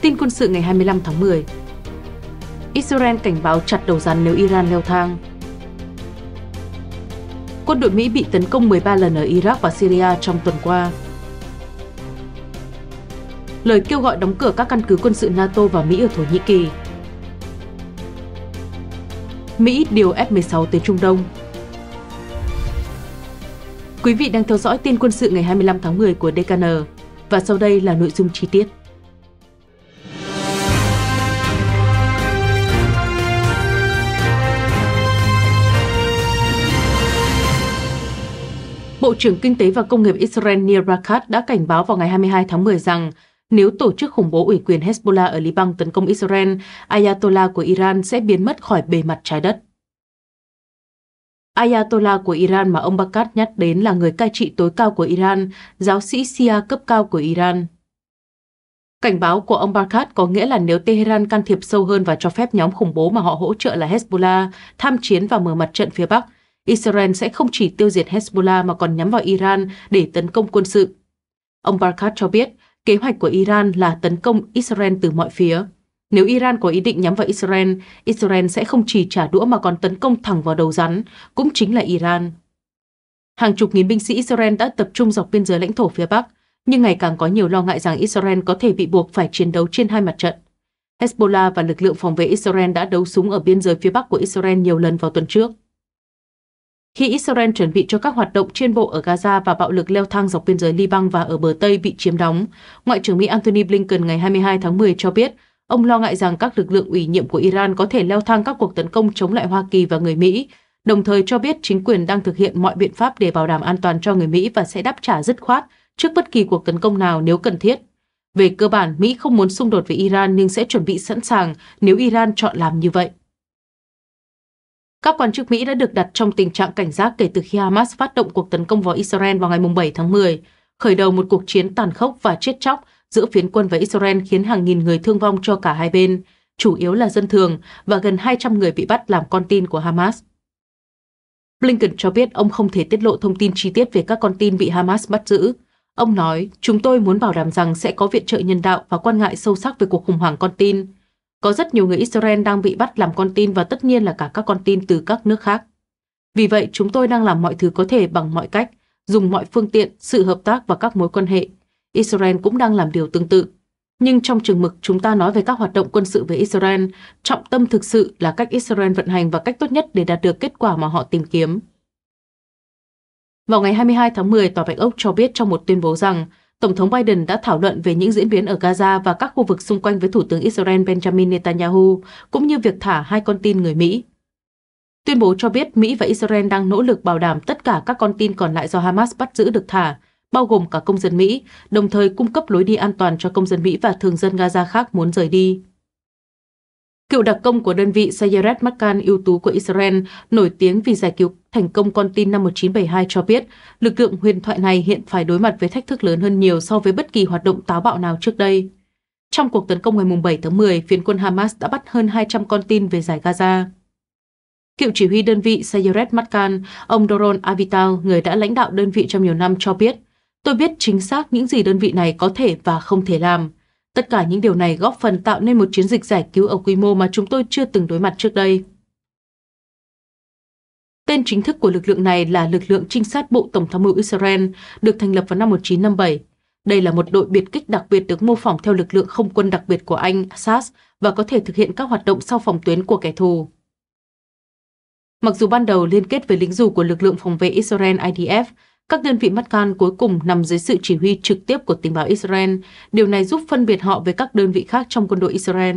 Tin quân sự ngày 25 tháng 10 Israel cảnh báo chặt đầu rắn nếu Iran leo thang Quân đội Mỹ bị tấn công 13 lần ở Iraq và Syria trong tuần qua Lời kêu gọi đóng cửa các căn cứ quân sự NATO và Mỹ ở Thổ Nhĩ Kỳ Mỹ điều F-16 tới Trung Đông Quý vị đang theo dõi tin quân sự ngày 25 tháng 10 của DKN và sau đây là nội dung chi tiết. Bộ trưởng Kinh tế và Công nghiệp Israel Nir Rakat đã cảnh báo vào ngày 22 tháng 10 rằng nếu tổ chức khủng bố ủy quyền Hezbollah ở Liban tấn công Israel, Ayatollah của Iran sẽ biến mất khỏi bề mặt trái đất. Ayatollah của Iran mà ông Bakat nhắc đến là người cai trị tối cao của Iran, giáo sĩ Sia cấp cao của Iran. Cảnh báo của ông Bakat có nghĩa là nếu Tehran can thiệp sâu hơn và cho phép nhóm khủng bố mà họ hỗ trợ là Hezbollah tham chiến và mở mặt trận phía Bắc, Israel sẽ không chỉ tiêu diệt Hezbollah mà còn nhắm vào Iran để tấn công quân sự. Ông Barkat cho biết, kế hoạch của Iran là tấn công Israel từ mọi phía. Nếu Iran có ý định nhắm vào Israel, Israel sẽ không chỉ trả đũa mà còn tấn công thẳng vào đầu rắn, cũng chính là Iran. Hàng chục nghìn binh sĩ Israel đã tập trung dọc biên giới lãnh thổ phía Bắc, nhưng ngày càng có nhiều lo ngại rằng Israel có thể bị buộc phải chiến đấu trên hai mặt trận. Hezbollah và lực lượng phòng vệ Israel đã đấu súng ở biên giới phía Bắc của Israel nhiều lần vào tuần trước khi Israel chuẩn bị cho các hoạt động trên bộ ở Gaza và bạo lực leo thang dọc biên giới Liban và ở bờ Tây bị chiếm đóng. Ngoại trưởng Mỹ Antony Blinken ngày 22 tháng 10 cho biết, ông lo ngại rằng các lực lượng ủy nhiệm của Iran có thể leo thang các cuộc tấn công chống lại Hoa Kỳ và người Mỹ, đồng thời cho biết chính quyền đang thực hiện mọi biện pháp để bảo đảm an toàn cho người Mỹ và sẽ đáp trả dứt khoát trước bất kỳ cuộc tấn công nào nếu cần thiết. Về cơ bản, Mỹ không muốn xung đột với Iran nhưng sẽ chuẩn bị sẵn sàng nếu Iran chọn làm như vậy. Các quan chức Mỹ đã được đặt trong tình trạng cảnh giác kể từ khi Hamas phát động cuộc tấn công vào Israel vào ngày 7 tháng 10, khởi đầu một cuộc chiến tàn khốc và chết chóc giữa phiến quân và Israel khiến hàng nghìn người thương vong cho cả hai bên, chủ yếu là dân thường và gần 200 người bị bắt làm con tin của Hamas. Blinken cho biết ông không thể tiết lộ thông tin chi tiết về các con tin bị Hamas bắt giữ. Ông nói, chúng tôi muốn bảo đảm rằng sẽ có viện trợ nhân đạo và quan ngại sâu sắc về cuộc khủng hoảng con tin. Có rất nhiều người Israel đang bị bắt làm con tin và tất nhiên là cả các con tin từ các nước khác. Vì vậy, chúng tôi đang làm mọi thứ có thể bằng mọi cách, dùng mọi phương tiện, sự hợp tác và các mối quan hệ. Israel cũng đang làm điều tương tự. Nhưng trong trường mực chúng ta nói về các hoạt động quân sự với Israel, trọng tâm thực sự là cách Israel vận hành và cách tốt nhất để đạt được kết quả mà họ tìm kiếm. Vào ngày 22 tháng 10, Tòa Bạch Ốc cho biết trong một tuyên bố rằng Tổng thống Biden đã thảo luận về những diễn biến ở Gaza và các khu vực xung quanh với Thủ tướng Israel Benjamin Netanyahu, cũng như việc thả hai con tin người Mỹ. Tuyên bố cho biết Mỹ và Israel đang nỗ lực bảo đảm tất cả các con tin còn lại do Hamas bắt giữ được thả, bao gồm cả công dân Mỹ, đồng thời cung cấp lối đi an toàn cho công dân Mỹ và thường dân Gaza khác muốn rời đi. Cựu đặc công của đơn vị Sayeret Makan ưu tú của Israel, nổi tiếng vì giải cứu thành công con tin năm 1972 cho biết, lực lượng huyền thoại này hiện phải đối mặt với thách thức lớn hơn nhiều so với bất kỳ hoạt động táo bạo nào trước đây. Trong cuộc tấn công ngày 7 tháng 10, phiến quân Hamas đã bắt hơn 200 con tin về giải Gaza. Cựu chỉ huy đơn vị Sayeret Matkan, ông Doron Avital, người đã lãnh đạo đơn vị trong nhiều năm cho biết, Tôi biết chính xác những gì đơn vị này có thể và không thể làm. Tất cả những điều này góp phần tạo nên một chiến dịch giải cứu ở quy mô mà chúng tôi chưa từng đối mặt trước đây. Tên chính thức của lực lượng này là lực lượng trinh sát Bộ Tổng tham mưu Israel, được thành lập vào năm 1957. Đây là một đội biệt kích đặc biệt được mô phỏng theo lực lượng không quân đặc biệt của Anh, SAS, và có thể thực hiện các hoạt động sau phòng tuyến của kẻ thù. Mặc dù ban đầu liên kết với lính dù của lực lượng phòng vệ Israel IDF, các đơn vị mắt gan cuối cùng nằm dưới sự chỉ huy trực tiếp của tình báo Israel, điều này giúp phân biệt họ với các đơn vị khác trong quân đội Israel.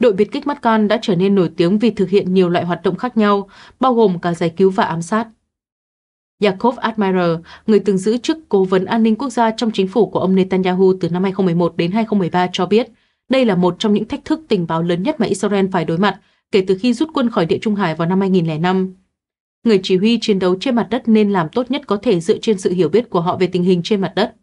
Đội biệt kích mắt gan đã trở nên nổi tiếng vì thực hiện nhiều loại hoạt động khác nhau, bao gồm cả giải cứu và ám sát. Yakov Admirer, người từng giữ chức Cố vấn An ninh Quốc gia trong chính phủ của ông Netanyahu từ năm 2011 đến 2013 cho biết, đây là một trong những thách thức tình báo lớn nhất mà Israel phải đối mặt kể từ khi rút quân khỏi địa Trung Hải vào năm 2005 người chỉ huy chiến đấu trên mặt đất nên làm tốt nhất có thể dựa trên sự hiểu biết của họ về tình hình trên mặt đất.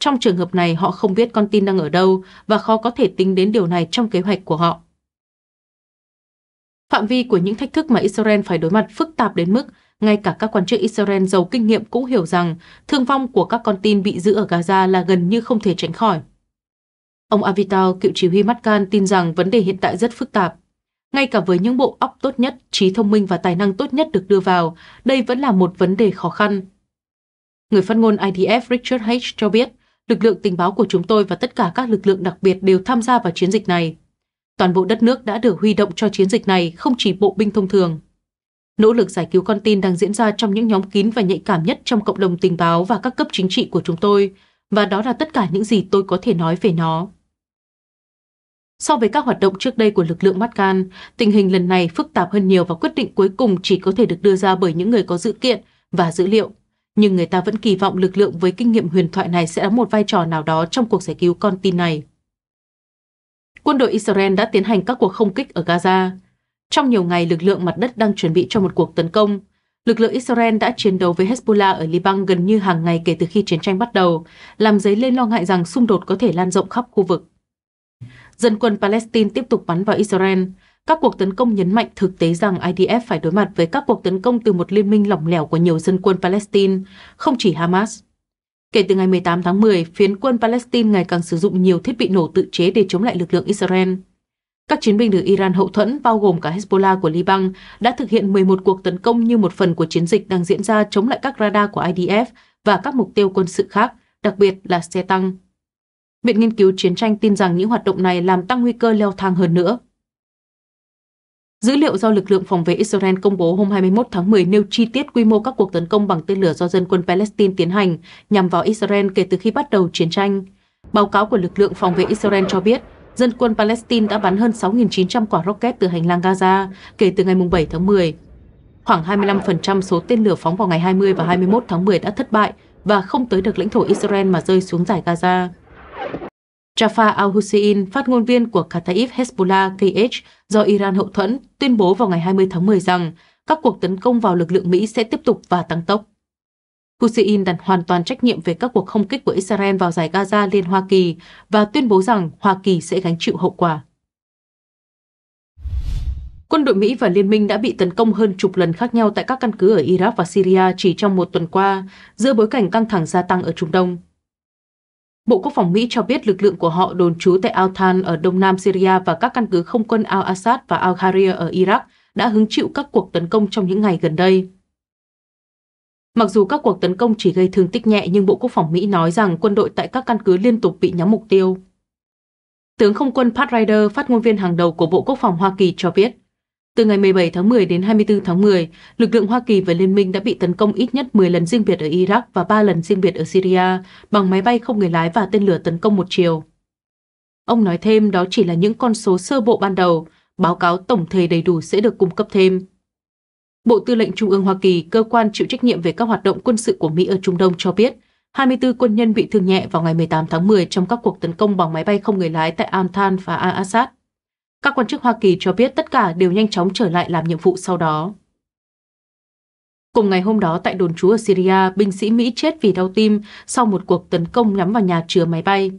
Trong trường hợp này họ không biết con tin đang ở đâu và khó có thể tính đến điều này trong kế hoạch của họ. Phạm vi của những thách thức mà Israel phải đối mặt phức tạp đến mức ngay cả các quan chức Israel giàu kinh nghiệm cũng hiểu rằng thương vong của các con tin bị giữ ở Gaza là gần như không thể tránh khỏi. Ông Avital, cựu chỉ huy Matkan, tin rằng vấn đề hiện tại rất phức tạp. Ngay cả với những bộ óc tốt nhất, trí thông minh và tài năng tốt nhất được đưa vào, đây vẫn là một vấn đề khó khăn. Người phát ngôn IDF Richard H. cho biết, lực lượng tình báo của chúng tôi và tất cả các lực lượng đặc biệt đều tham gia vào chiến dịch này. Toàn bộ đất nước đã được huy động cho chiến dịch này, không chỉ bộ binh thông thường. Nỗ lực giải cứu con tin đang diễn ra trong những nhóm kín và nhạy cảm nhất trong cộng đồng tình báo và các cấp chính trị của chúng tôi, và đó là tất cả những gì tôi có thể nói về nó. So với các hoạt động trước đây của lực lượng Matkan, tình hình lần này phức tạp hơn nhiều và quyết định cuối cùng chỉ có thể được đưa ra bởi những người có dự kiện và dữ liệu. Nhưng người ta vẫn kỳ vọng lực lượng với kinh nghiệm huyền thoại này sẽ đóng một vai trò nào đó trong cuộc giải cứu con tin này. Quân đội Israel đã tiến hành các cuộc không kích ở Gaza. Trong nhiều ngày, lực lượng mặt đất đang chuẩn bị cho một cuộc tấn công. Lực lượng Israel đã chiến đấu với Hezbollah ở Liban gần như hàng ngày kể từ khi chiến tranh bắt đầu, làm dấy lên lo ngại rằng xung đột có thể lan rộng khắp khu vực dân quân Palestine tiếp tục bắn vào Israel. Các cuộc tấn công nhấn mạnh thực tế rằng IDF phải đối mặt với các cuộc tấn công từ một liên minh lỏng lẻo của nhiều dân quân Palestine, không chỉ Hamas. Kể từ ngày 18 tháng 10, phiến quân Palestine ngày càng sử dụng nhiều thiết bị nổ tự chế để chống lại lực lượng Israel. Các chiến binh được Iran hậu thuẫn, bao gồm cả Hezbollah của Liban, đã thực hiện 11 cuộc tấn công như một phần của chiến dịch đang diễn ra chống lại các radar của IDF và các mục tiêu quân sự khác, đặc biệt là xe tăng. Viện Nghiên cứu Chiến tranh tin rằng những hoạt động này làm tăng nguy cơ leo thang hơn nữa. Dữ liệu do lực lượng phòng vệ Israel công bố hôm 21 tháng 10 nêu chi tiết quy mô các cuộc tấn công bằng tên lửa do dân quân Palestine tiến hành nhằm vào Israel kể từ khi bắt đầu chiến tranh. Báo cáo của lực lượng phòng vệ Israel cho biết, dân quân Palestine đã bắn hơn 6.900 quả rocket từ hành lang Gaza kể từ ngày 7 tháng 10. Khoảng 25% số tên lửa phóng vào ngày 20 và 21 tháng 10 đã thất bại và không tới được lãnh thổ Israel mà rơi xuống giải Gaza. Jafar al-Hussein, phát ngôn viên của Kataib Hezbollah KH do Iran hậu thuẫn, tuyên bố vào ngày 20 tháng 10 rằng các cuộc tấn công vào lực lượng Mỹ sẽ tiếp tục và tăng tốc. Hussein đặt hoàn toàn trách nhiệm về các cuộc không kích của Israel vào giải Gaza lên Hoa Kỳ và tuyên bố rằng Hoa Kỳ sẽ gánh chịu hậu quả. Quân đội Mỹ và Liên minh đã bị tấn công hơn chục lần khác nhau tại các căn cứ ở Iraq và Syria chỉ trong một tuần qua, giữa bối cảnh căng thẳng gia tăng ở Trung Đông. Bộ Quốc phòng Mỹ cho biết lực lượng của họ đồn trú tại Al-Tan ở đông nam Syria và các căn cứ không quân Al-Assad và Al-Gharia ở Iraq đã hứng chịu các cuộc tấn công trong những ngày gần đây. Mặc dù các cuộc tấn công chỉ gây thương tích nhẹ nhưng Bộ Quốc phòng Mỹ nói rằng quân đội tại các căn cứ liên tục bị nhắm mục tiêu. Tướng không quân Pat Ryder, phát ngôn viên hàng đầu của Bộ Quốc phòng Hoa Kỳ cho biết, từ ngày 17 tháng 10 đến 24 tháng 10, lực lượng Hoa Kỳ và Liên minh đã bị tấn công ít nhất 10 lần riêng biệt ở Iraq và 3 lần riêng biệt ở Syria bằng máy bay không người lái và tên lửa tấn công một chiều. Ông nói thêm đó chỉ là những con số sơ bộ ban đầu, báo cáo tổng thể đầy đủ sẽ được cung cấp thêm. Bộ Tư lệnh Trung ương Hoa Kỳ, cơ quan chịu trách nhiệm về các hoạt động quân sự của Mỹ ở Trung Đông cho biết, 24 quân nhân bị thương nhẹ vào ngày 18 tháng 10 trong các cuộc tấn công bằng máy bay không người lái tại Al-Tan và Al-Assad. Các quan chức Hoa Kỳ cho biết tất cả đều nhanh chóng trở lại làm nhiệm vụ sau đó. Cùng ngày hôm đó tại đồn trú ở Syria, binh sĩ Mỹ chết vì đau tim sau một cuộc tấn công nhắm vào nhà chứa máy bay.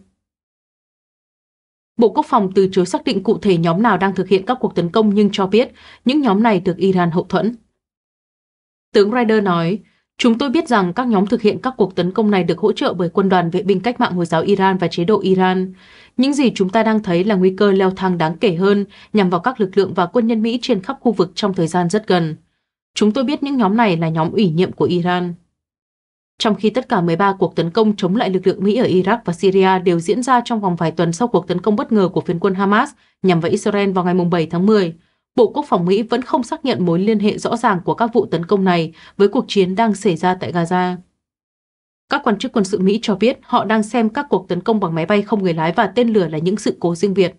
Bộ Quốc phòng từ chối xác định cụ thể nhóm nào đang thực hiện các cuộc tấn công nhưng cho biết những nhóm này được Iran hậu thuẫn. Tướng Ryder nói, Chúng tôi biết rằng các nhóm thực hiện các cuộc tấn công này được hỗ trợ bởi quân đoàn vệ binh cách mạng Hồi giáo Iran và chế độ Iran. Những gì chúng ta đang thấy là nguy cơ leo thang đáng kể hơn nhằm vào các lực lượng và quân nhân Mỹ trên khắp khu vực trong thời gian rất gần. Chúng tôi biết những nhóm này là nhóm ủy nhiệm của Iran. Trong khi tất cả 13 cuộc tấn công chống lại lực lượng Mỹ ở Iraq và Syria đều diễn ra trong vòng vài tuần sau cuộc tấn công bất ngờ của phiến quân Hamas nhằm vào Israel vào ngày 7 tháng 10, Bộ Quốc phòng Mỹ vẫn không xác nhận mối liên hệ rõ ràng của các vụ tấn công này với cuộc chiến đang xảy ra tại Gaza. Các quan chức quân sự Mỹ cho biết họ đang xem các cuộc tấn công bằng máy bay không người lái và tên lửa là những sự cố riêng biệt.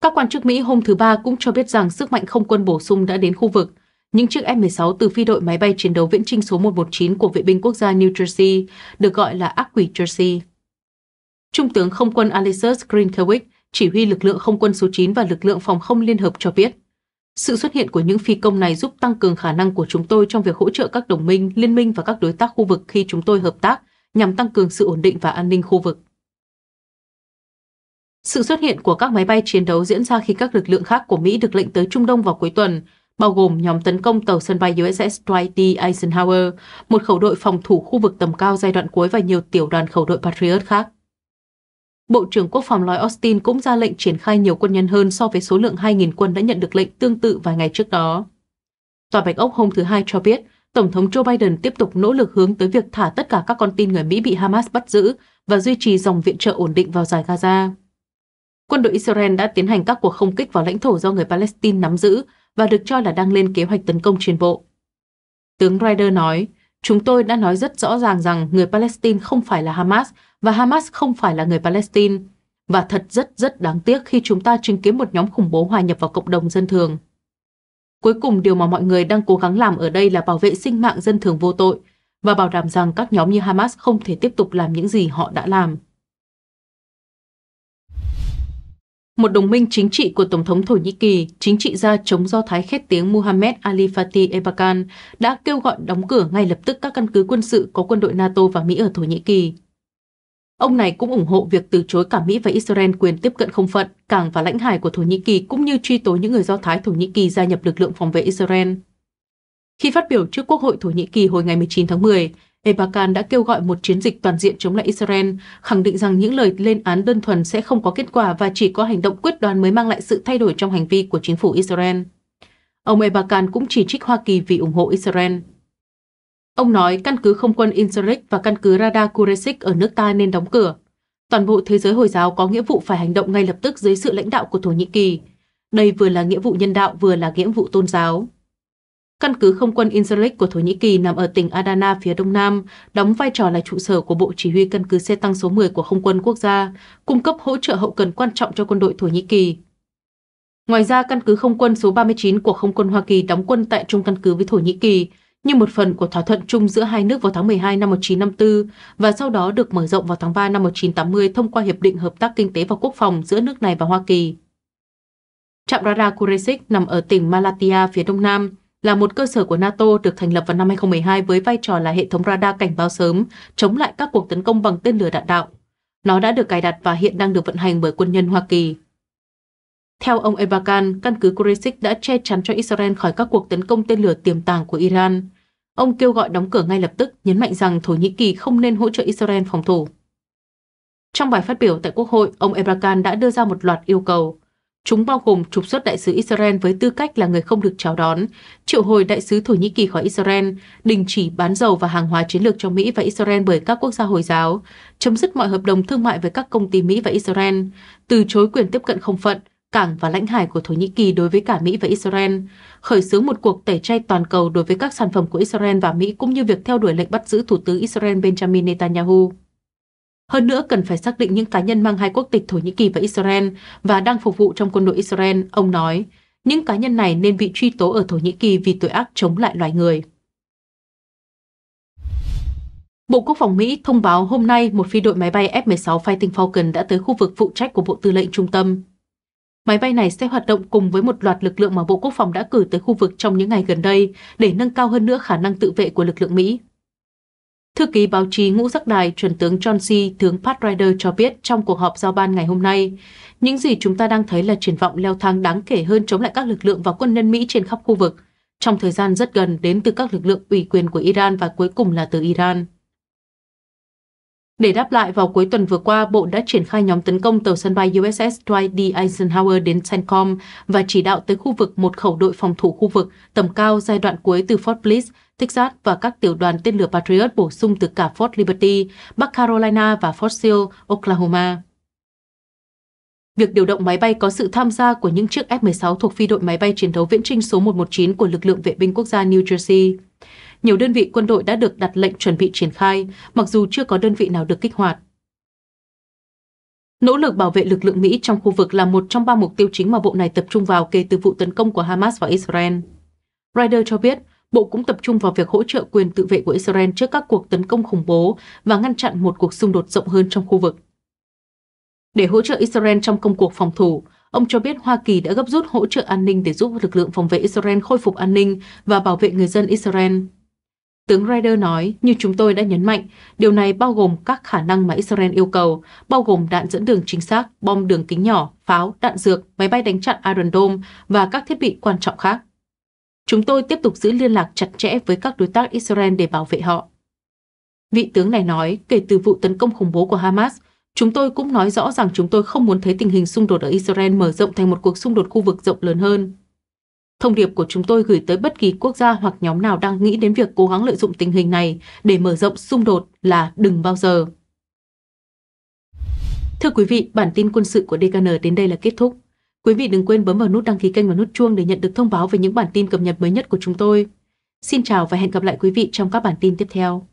Các quan chức Mỹ hôm thứ Ba cũng cho biết rằng sức mạnh không quân bổ sung đã đến khu vực. Những chiếc F-16 từ phi đội máy bay chiến đấu viễn trinh số 119 của vệ binh quốc gia New Jersey, được gọi là ác quỷ Jersey. Trung tướng không quân Alexis Greenkewicz chỉ huy lực lượng không quân số 9 và lực lượng phòng không liên hợp cho biết. Sự xuất hiện của những phi công này giúp tăng cường khả năng của chúng tôi trong việc hỗ trợ các đồng minh, liên minh và các đối tác khu vực khi chúng tôi hợp tác nhằm tăng cường sự ổn định và an ninh khu vực. Sự xuất hiện của các máy bay chiến đấu diễn ra khi các lực lượng khác của Mỹ được lệnh tới Trung Đông vào cuối tuần, bao gồm nhóm tấn công tàu sân bay USS Dwight D. Eisenhower, một khẩu đội phòng thủ khu vực tầm cao giai đoạn cuối và nhiều tiểu đoàn khẩu đội Patriot khác. Bộ trưởng Quốc phòng Lloyd Austin cũng ra lệnh triển khai nhiều quân nhân hơn so với số lượng 2.000 quân đã nhận được lệnh tương tự vài ngày trước đó. Tòa Bạch Ốc hôm thứ Hai cho biết, Tổng thống Joe Biden tiếp tục nỗ lực hướng tới việc thả tất cả các con tin người Mỹ bị Hamas bắt giữ và duy trì dòng viện trợ ổn định vào giải Gaza. Quân đội Israel đã tiến hành các cuộc không kích vào lãnh thổ do người Palestine nắm giữ và được cho là đang lên kế hoạch tấn công trên bộ. Tướng Ryder nói, Chúng tôi đã nói rất rõ ràng rằng người Palestine không phải là Hamas và Hamas không phải là người Palestine. Và thật rất rất đáng tiếc khi chúng ta chứng kiến một nhóm khủng bố hòa nhập vào cộng đồng dân thường. Cuối cùng điều mà mọi người đang cố gắng làm ở đây là bảo vệ sinh mạng dân thường vô tội và bảo đảm rằng các nhóm như Hamas không thể tiếp tục làm những gì họ đã làm. một đồng minh chính trị của Tổng thống Thổ Nhĩ Kỳ, chính trị gia chống do thái khét tiếng Mohammed Ali Fatih Erbakan, đã kêu gọi đóng cửa ngay lập tức các căn cứ quân sự có quân đội NATO và Mỹ ở Thổ Nhĩ Kỳ. Ông này cũng ủng hộ việc từ chối cả Mỹ và Israel quyền tiếp cận không phận, cảng và lãnh hải của Thổ Nhĩ Kỳ cũng như truy tố những người Do Thái Thổ Nhĩ Kỳ gia nhập lực lượng phòng vệ Israel. Khi phát biểu trước Quốc hội Thổ Nhĩ Kỳ hồi ngày 19 tháng 10, Ebakan đã kêu gọi một chiến dịch toàn diện chống lại Israel, khẳng định rằng những lời lên án đơn thuần sẽ không có kết quả và chỉ có hành động quyết đoán mới mang lại sự thay đổi trong hành vi của chính phủ Israel. Ông Ebakan cũng chỉ trích Hoa Kỳ vì ủng hộ Israel. Ông nói căn cứ không quân Inzerik và căn cứ radar Kuresik ở nước ta nên đóng cửa. Toàn bộ thế giới Hồi giáo có nghĩa vụ phải hành động ngay lập tức dưới sự lãnh đạo của Thổ Nhĩ Kỳ. Đây vừa là nghĩa vụ nhân đạo vừa là nghĩa vụ tôn giáo. Căn cứ không quân Incirlik của Thổ Nhĩ Kỳ nằm ở tỉnh Adana phía đông nam, đóng vai trò là trụ sở của Bộ Chỉ huy căn cứ xe tăng số 10 của Không quân quốc gia, cung cấp hỗ trợ hậu cần quan trọng cho quân đội Thổ Nhĩ Kỳ. Ngoài ra, căn cứ không quân số 39 của Không quân Hoa Kỳ đóng quân tại trung căn cứ với Thổ Nhĩ Kỳ, như một phần của thỏa thuận chung giữa hai nước vào tháng 12 năm 1954 và sau đó được mở rộng vào tháng 3 năm 1980 thông qua Hiệp định Hợp tác Kinh tế và Quốc phòng giữa nước này và Hoa Kỳ. Trạm radar Kuresik nằm ở tỉnh Malatya phía đông nam, là một cơ sở của NATO được thành lập vào năm 2012 với vai trò là hệ thống radar cảnh báo sớm chống lại các cuộc tấn công bằng tên lửa đạn đạo. Nó đã được cài đặt và hiện đang được vận hành bởi quân nhân Hoa Kỳ. Theo ông Ebakan, căn cứ Kuresik đã che chắn cho Israel khỏi các cuộc tấn công tên lửa tiềm tàng của Iran. Ông kêu gọi đóng cửa ngay lập tức, nhấn mạnh rằng Thổ Nhĩ Kỳ không nên hỗ trợ Israel phòng thủ. Trong bài phát biểu tại Quốc hội, ông Ebrakan đã đưa ra một loạt yêu cầu, Chúng bao gồm trục xuất đại sứ Israel với tư cách là người không được chào đón, triệu hồi đại sứ Thổ Nhĩ Kỳ khỏi Israel, đình chỉ bán dầu và hàng hóa chiến lược cho Mỹ và Israel bởi các quốc gia Hồi giáo, chấm dứt mọi hợp đồng thương mại với các công ty Mỹ và Israel, từ chối quyền tiếp cận không phận, cảng và lãnh hải của Thổ Nhĩ Kỳ đối với cả Mỹ và Israel, khởi xướng một cuộc tẩy chay toàn cầu đối với các sản phẩm của Israel và Mỹ cũng như việc theo đuổi lệnh bắt giữ Thủ tướng Israel Benjamin Netanyahu. Hơn nữa, cần phải xác định những cá nhân mang hai quốc tịch Thổ Nhĩ Kỳ và Israel và đang phục vụ trong quân đội Israel, ông nói. Những cá nhân này nên bị truy tố ở Thổ Nhĩ Kỳ vì tội ác chống lại loài người. Bộ Quốc phòng Mỹ thông báo hôm nay một phi đội máy bay F-16 Fighting Falcon đã tới khu vực phụ trách của Bộ Tư lệnh Trung tâm. Máy bay này sẽ hoạt động cùng với một loạt lực lượng mà Bộ Quốc phòng đã cử tới khu vực trong những ngày gần đây để nâng cao hơn nữa khả năng tự vệ của lực lượng Mỹ. Thư ký báo chí ngũ giác đài chuẩn tướng John C. tướng Pat Ryder cho biết trong cuộc họp giao ban ngày hôm nay, những gì chúng ta đang thấy là triển vọng leo thang đáng kể hơn chống lại các lực lượng và quân nhân Mỹ trên khắp khu vực, trong thời gian rất gần đến từ các lực lượng ủy quyền của Iran và cuối cùng là từ Iran. Để đáp lại, vào cuối tuần vừa qua, Bộ đã triển khai nhóm tấn công tàu sân bay USS Dwight D. Eisenhower đến CENTCOM và chỉ đạo tới khu vực một khẩu đội phòng thủ khu vực tầm cao giai đoạn cuối từ Fort Bliss Texas và các tiểu đoàn tên lửa Patriot bổ sung từ cả Fort Liberty, Bắc Carolina và Fort Sill, Oklahoma. Việc điều động máy bay có sự tham gia của những chiếc F-16 thuộc phi đội máy bay chiến đấu viễn trinh số 119 của lực lượng vệ binh quốc gia New Jersey. Nhiều đơn vị quân đội đã được đặt lệnh chuẩn bị triển khai, mặc dù chưa có đơn vị nào được kích hoạt. Nỗ lực bảo vệ lực lượng Mỹ trong khu vực là một trong ba mục tiêu chính mà bộ này tập trung vào kể từ vụ tấn công của Hamas vào Israel. Ryder cho biết, Bộ cũng tập trung vào việc hỗ trợ quyền tự vệ của Israel trước các cuộc tấn công khủng bố và ngăn chặn một cuộc xung đột rộng hơn trong khu vực. Để hỗ trợ Israel trong công cuộc phòng thủ, ông cho biết Hoa Kỳ đã gấp rút hỗ trợ an ninh để giúp lực lượng phòng vệ Israel khôi phục an ninh và bảo vệ người dân Israel. Tướng Ryder nói, như chúng tôi đã nhấn mạnh, điều này bao gồm các khả năng mà Israel yêu cầu, bao gồm đạn dẫn đường chính xác, bom đường kính nhỏ, pháo, đạn dược, máy bay đánh chặn Iron Dome và các thiết bị quan trọng khác. Chúng tôi tiếp tục giữ liên lạc chặt chẽ với các đối tác Israel để bảo vệ họ. Vị tướng này nói, kể từ vụ tấn công khủng bố của Hamas, chúng tôi cũng nói rõ rằng chúng tôi không muốn thấy tình hình xung đột ở Israel mở rộng thành một cuộc xung đột khu vực rộng lớn hơn. Thông điệp của chúng tôi gửi tới bất kỳ quốc gia hoặc nhóm nào đang nghĩ đến việc cố gắng lợi dụng tình hình này để mở rộng xung đột là đừng bao giờ. Thưa quý vị, bản tin quân sự của DKN đến đây là kết thúc. Quý vị đừng quên bấm vào nút đăng ký kênh và nút chuông để nhận được thông báo về những bản tin cập nhật mới nhất của chúng tôi. Xin chào và hẹn gặp lại quý vị trong các bản tin tiếp theo.